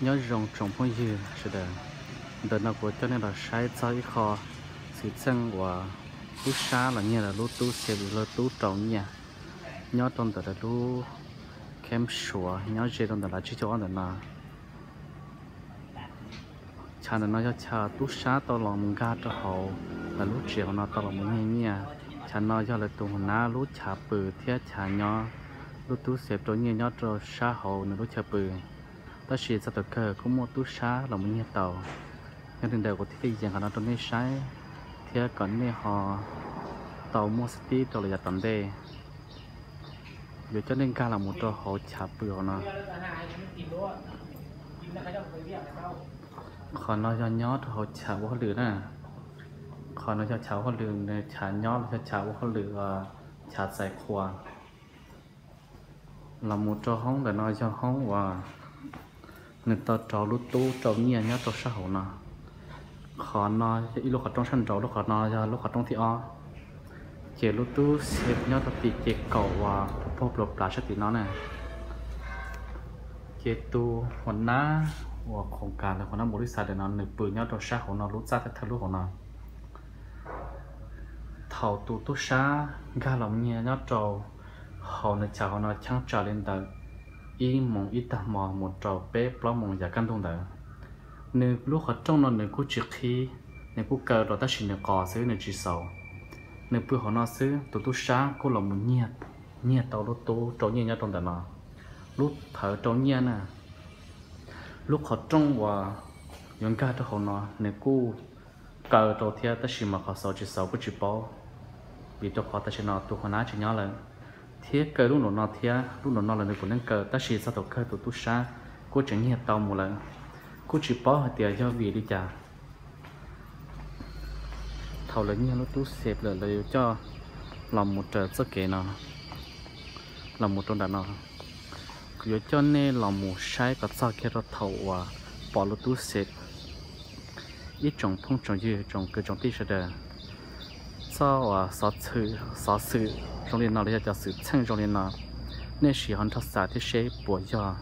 nhớ rồng trong phong gì sẽ để đợt nào của cho nên là sai trái khó sự chân và lúc xa là như là lúc tu sẽ bị lúc tu trồng nhà nhớ trong đợt là lúc kem sủa nhớ chơi trong đợt là chỉ cho anh đợt nào cha đợt nào cho cha tu xa tao lòng mình ga cho họ, là lúc chiều nó tao lòng mình nghe nhà cha nó cho là tu na lúc cha bự thiết cha nhớ lúc tu sẽ trồng nhà nhớ cho xa họ là lúc cha bự ta chỉ cho tờ cờ có mua túi xá là mình nhận tàu nên đường đời của thiết bị dạng nó trong cái sai thì còn này họ tàu mua city tàu là tầm đây giờ cho nên ca là một tàu họ chả bừa nó còn nó cho nhót họ chả có lửa nè còn nó cho cháu có lửa chả nhót cho cháu có lửa à, chả giải khoa là một cho hóng để nói cho hóng và người ta trò lú tú trò nhia nhá trò hội nọ khó nọ lúc họ trong sân trò lúc họ nọ giờ lúc họ trong thì o chế lú tú xếp nhá tập tì chế cầu và phô lộp lá sẽ tì nó nè chế tu hồn ná và không cả là hồn ná một xa để nó nửa bự nhá trò xã hội nọ lú ra thật thật lú hồn nọ thảo tu tu sa ga lòng nhia nhá trò họ nửa chào họ nọ chẳng trả lên đời ý mong ít ta mò một trầu bé bao mong giả căn thông đó nếu lúc họ trong nó nếu cứ chỉ khi nếu cứ cờ đó ta chỉ nếu cò xứ nếu chỉ sầu nếu bữa họ nó xứ tổ tôi sáng cô là một nhiệt nhiệt tàu đó tụ trầu nhiệt nhau trong đó nó lúc thở trầu nhiệt nè lúc họ trong và những cái đó họ nó nếu cứ cờ trầu thì ta chỉ mà họ sầu chỉ sầu bất chỉ bao vì tôi họ ta chỉ nó tụi họ nói chỉ nhau lên thế cơ lúc nó nó thế lúc nó nó là người của nên cơ ta chỉ sao tổ cơ tổ tu sa cô chỉ nhẹ tàu một lần cô chỉ bỏ tiền cho vì đi chả thầu lớn như nó tu xếp là lấy cho làm một trợ sức kế nó, làm một trong đàn nó, cứ cho nên là một sai cả sao kia nó thầu và bỏ lỗ tu xếp ít trồng phong trồng gì trồng cơ trồng tí sẽ đời sao và sao chữ sao chữ trong liên nào để là sự chân trong liên nào nên chỉ hắn tất sa thiết chế bùa ra,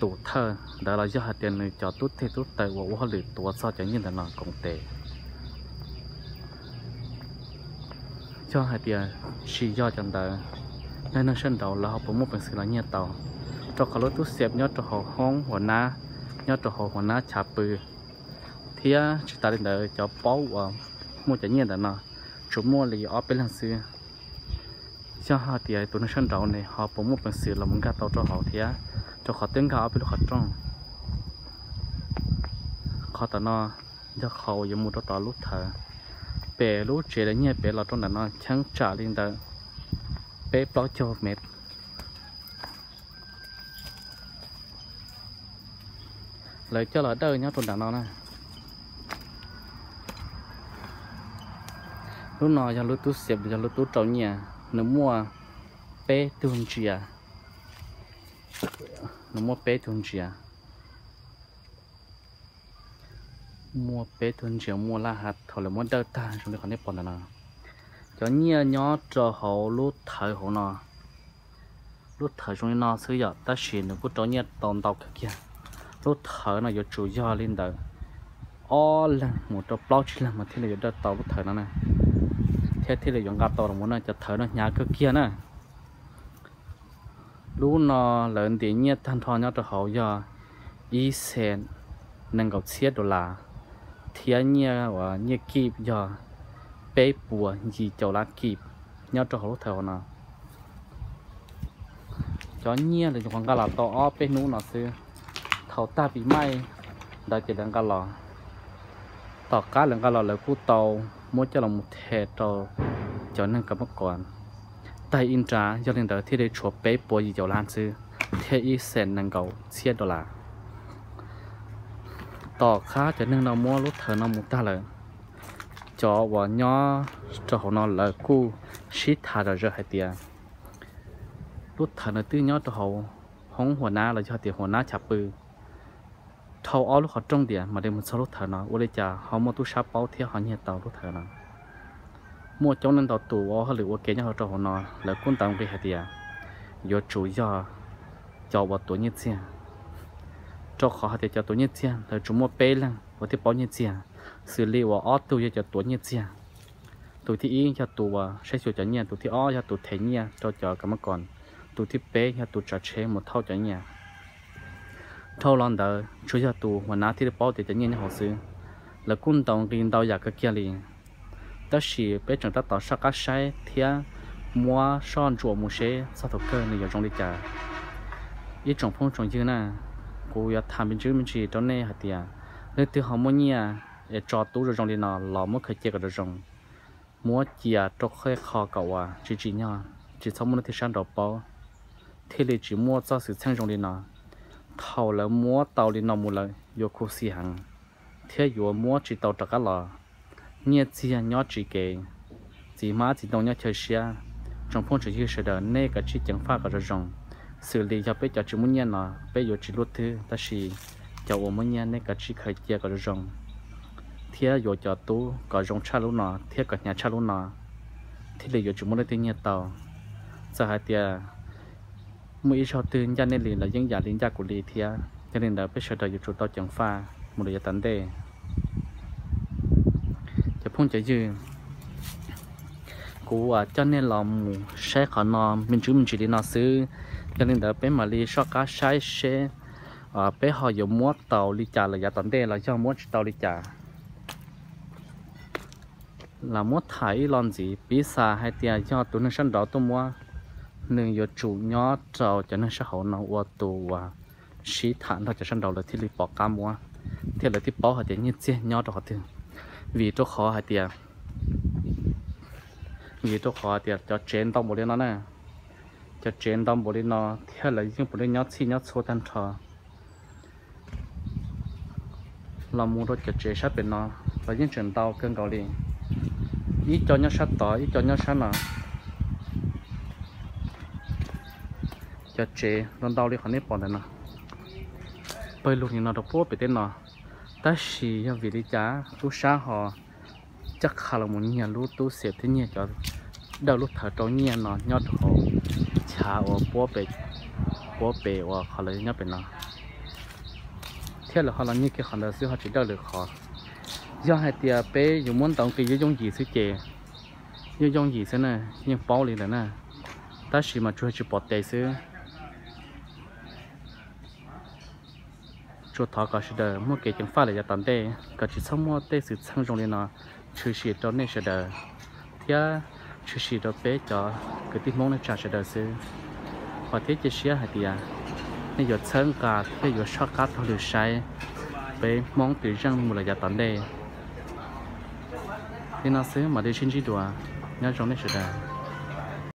tụ thơ đó là do hạt tiền này cho tút thế tút tại và hoa lử tụ sao chẳng như là nó cũng tệ cho hạt tiền chỉ do chẳng đó nên nó sinh đầu là học bổ một phần sự là nhiệt tàu cho cả lối tút xếp nhớ cho họ hong và na nhớ cho họ và na chà bự thì chúng ta đến đây cho bao và mua chẳng nhiên đó nào chúng mua là ở bên hàng xưa cho họ thì tôi nó săn đầu này họ bấm một bằng xưa là muốn cả tàu cho họ thì cho họ tiếng cá ở bên họ trong họ tao nó cho họ giờ mua cho tao lúc thở bé lúc chơi là nhẹ bé là trong đó nó chẳng trả lên đó bé bỏ cho mệt lấy cho là đỡ nhá tuần đó nó này lúc nào giờ lúc tú xếp giờ lúc tú trâu nhà nó mua bé chi à, nó mua bé chi à, mua bé tuần chia mua la hạt thôi là mua đỡ ta chúng ta còn nếp bọn nào cho nhia nhó trò hậu lúc thời hậu nó lúc thời chúng nó sử dụng ta xịn nó cũng trò nhia tòn tàu kia lúc thời nó giờ chủ do lên đời all là một trò blog là mà thế này giờ tàu lúc thời nó này cái thì là dùng gạt tàu muốn là chặt thở nó nhà cơ kia nữa luôn nó lớn tiếng nhất than thon nhau cho hậu giờ ý xe nâng cầu xe đô la thiên nhiệt và nhiệt kịp giờ bé bùa gì cho lá kịp nhau cho hậu thở nó cho nhiệt là dùng con gà là to bé nú nó xưa thầu ta bị may đại chỉ đang gà lò tọt cá lần gà lò là cú tàu mỗi cho là một thẻ trò cho nên cả một còn tại in trá cho nên đó thì để chuột bé bò gì cho lan chứ thế ít sen năng cầu xe đô la ต่อค่าจะนึ่งเรามัวรถเธอเรามุตาเลยจอวอนยอจอหนอนเลยกู้ชิดทาเราจะให้เตียรถเธอเนื้อตื้อยอจอหงหัวหน้าเราจะเตียหัวหน้าฉับปือ thâu ó lúc họ trông địa mà để một số lúc thở nó ô đây chả họ mua tu sáp bao thế họ nhẹ tàu lúc thở nó mua cháu nên tàu tù ó họ liệu kế nhau họ cho họ nó là quân tàu cái hạt địa do chủ do cho bọn tuổi nhất tiền cho họ hạt địa cho tuổi nhất tiền là chúng mua bê lăng và tiếp bao nhất tiền xử lý và ó tu cho tuổi nhất tiền tụi thì yên cho tụi và sẽ sửa cho nhà tụi thì ó cho tụi thế nhà cho cho cái ơn còn tụi thì bê cho tụi trò chơi một thao cho nhà thâu lon đỡ chú cho tù và nát thì bao thì tự nhiên họ xứ là quân đồng riêng đau giặc cái kia liền tất sĩ bé chẳng ta tỏ sắc cái sai thia mua son chùa mua xe sao thục cơ này ở trong đi trả ít trong phong trong chứ na cô ya tham bên dưới mình chỉ cho nên hạt tiền nên từ họ mua nhà để cho tú rồi trong đi nọ lò mua khởi chế cả rồi trong mua chia cho khơi khó cậu à chỉ chỉ nhau chỉ sau mua thì sang đầu bao thế thì chỉ mua cho sự sang trong đi nọ thầu là múa tàu đi nằm một lần vô khu xì hàng, thế vô múa chỉ tàu tất cả là nhẹ chi hàng nhỏ chỉ cái, chỉ má chỉ đông nhỏ chơi xia trong phong chỉ chơi đờ nê cái chỉ chẳng pha cái rồi rồng xử lý cho bé cho chỉ muốn nhẹ là bây giờ chỉ lướt thứ ta chỉ cho ôm muốn nhẹ nê cả chỉ khởi chia cái rồi rồng thế vô cho tú cái rồng cha lúc nào thế cái nhà cha lúc nào thế là vô chỉ muốn lấy tiền nhẹ tàu giờ hai tiền mỗi ít sau từ gia nên liền là những nhà liên gia của lì thia cho nên là bây giờ đời chủ tao chẳng pha một lời tán đề cho phong chạy dư của à, cho nên là mù sẽ khó nó mình chú mình chỉ đi nó xứ cho nên là bé mà lì sau cá sai xe à bé họ dùng mua tàu lì trả là giả tán đề là cho mua tàu lì trả là mua thải lon gì bí xa hay tiền cho tụi nó sẵn đó tôi mua nên giờ chủ nhỏ trào cho nên sẽ hậu nó qua tù và xí thản thôi cho sân đầu là thiết lý bỏ cam mua thiết là thiết bỏ hạt tiền như thế nhỏ đó thì vì chỗ khó hạt tiền à, vì chỗ khó hạt tiền à, cho chén tông bộ lên nó nè cho chén tông bộ lên nó thiết là những bộ lên nhỏ xí nhỏ số tan trò là mua đó cho chế sát bên nó và những chuyện tao cơn cầu liền ít cho nhau sát tỏ ít cho nhau sát nào cho chế lần đầu đi khỏi nếp bỏ đấy nè bây lúc nhìn nó đọc bố bị tên nó ta xì cho vị đi chá lúc sáng họ chắc khá là muốn nhà lúc tu xếp thế nhẹ cho đầu lúc thở trâu nhẹ nó nhót họ chả ở bố bị bố bị ở khỏi lấy nhót bị nó thế là họ là như cái khoản đầu sư họ chỉ đau được họ do hai tia bé dùng muốn tổng kỳ dùng gì sư chế dùng gì sư này nhưng bao liền này ta chỉ mà chưa chỉ bỏ tay sư cho thọ cả sự đời mua kể chẳng phải là gia tăng đây cả chỉ sau mua tê sự sang trong lên nó trừ sĩ cho nên sự đời thì chư sĩ đó bé cho cái tiếng mong nó trả sự đời sự và thế chỉ xia hay thì à nên giờ sang cả thế giờ sát cả thọ được sai bé mong tự rằng mua là gia tăng đây nên nó sẽ mà đi xin chỉ đùa nhớ trong nên sự đời